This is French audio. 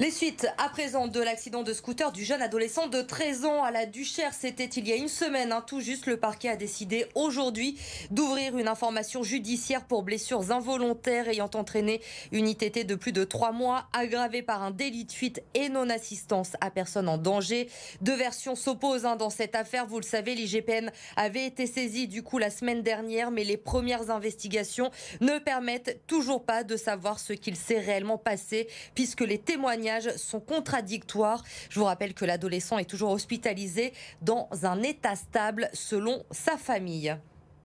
Les suites à présent de l'accident de scooter du jeune adolescent de 13 ans à la Duchère, c'était il y a une semaine. Hein. tout juste, le parquet a décidé aujourd'hui d'ouvrir une information judiciaire pour blessures involontaires ayant entraîné une ITT de plus de 3 mois aggravée par un délit de fuite et non-assistance à personne en danger. Deux versions s'opposent hein, dans cette affaire. Vous le savez, l'IGPN avait été saisi du coup la semaine dernière, mais les premières investigations ne permettent toujours pas de savoir ce qu'il s'est réellement passé puisque les témoignages sont contradictoires. Je vous rappelle que l'adolescent est toujours hospitalisé dans un état stable selon sa famille.